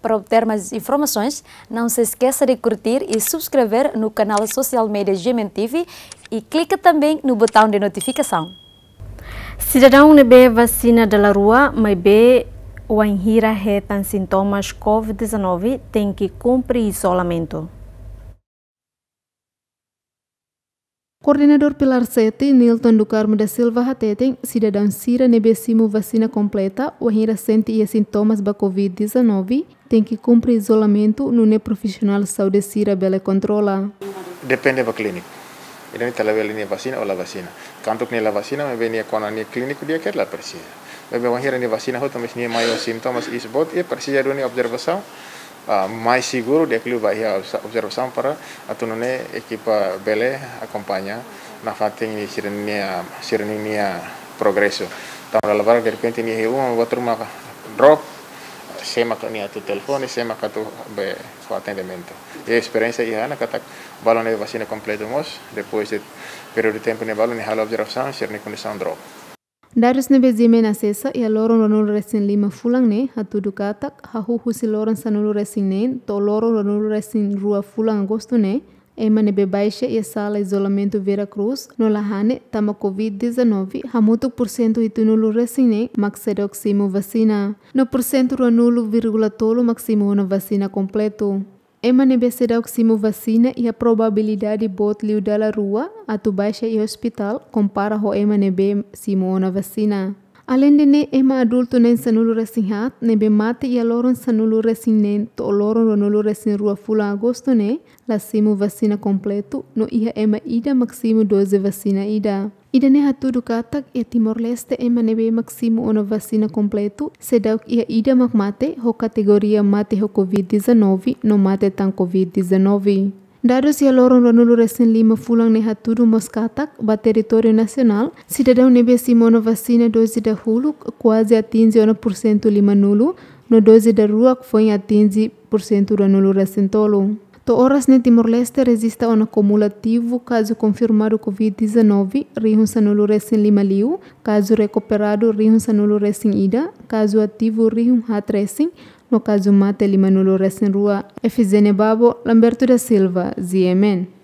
Para obter mais informações, não se esqueça de curtir e subscrever no canal Social Media Gemen TV e clique também no botão de notificação. Cidadão nebe vacina da rua, mas be o anhira retan sintomas COVID-19 tem que cumprir isolamento. Coordenador Pilar 7, Nilton do Carmo da Silva Hatetem, cidadão Cira nebesimo vacina completa, ou ainda sente e sintomas assim da Covid-19, tem que cumprir isolamento no ne profissional saúde Cira bela controla. Depende da clínica. Ele não tala a vacina ou a vacina. quanto que la vacina, mas venia com a clínica dia que la precisa. Mas bem, a ainda vacina, mas mais maior sintomas, isso bot e precisa de uma observação. Ah, mais seguro de aquilo vai a observação para a tunone equipa bele acompanha na fase de sirenia sirenia progresso tam la lavar de repente ni hiu un otro mapa drop se ma kania tu telefone se ma katu be fo atendimento e experiencia ya na kata balone vacina completo mos depois de periodo de tempo ne balone hala observação sirenia condição drop Darus nebe zime na sesa ya ja loron ronul resin lima fulang ne hatu dukatak hahu husi loron sanul resin ne to loron ronul resin rua fulang agosto ne ema nebe baishe ya ja sala isolamento Vera Cruz no lahane tama COVID-19 hamutu porcento itu nulu resin ne maxeroximu vacina no porcento ronulu virgula tolu maximu una vacina completo. Emane besedau ksimu vacina e a probabilidade bot liu dala rua, atu baixa e hospital, compara ho emane be simona vacina. Alendene ema adulto nen sanulu resin hat, nebe mate ya loron sanulu resin nen to loron ronulu resin rua fula agosto ne, lasimu vasina kompletu, no iha ema ida maximu doze vasina ida. Ida ne hatu dukatak ia e Timor Leste ema nebe maximu ono vasina kompletu, sedauk ia ida mak mate ho kategoria mate ho COVID-19 no mate tan COVID-19. Dado sia lorong donulu resin lima fulang neha tudu moskatak ba teritorio nasional, si dadão nebe si mono vacina dozi da hulu atinzi ona 1% lima nulu, no dozi da ruak que atinzi atinge por cento do anulu O ne né, Timor-Leste resiste a acumulativo caso confirmado Covid-19, rihun sanulures em Lima Liu, caso recuperado rihun sanulures em Ida, caso ativo rihun h no caso mate Lima nulures em Rua, FZN Babo, Lamberto da Silva, ZMN.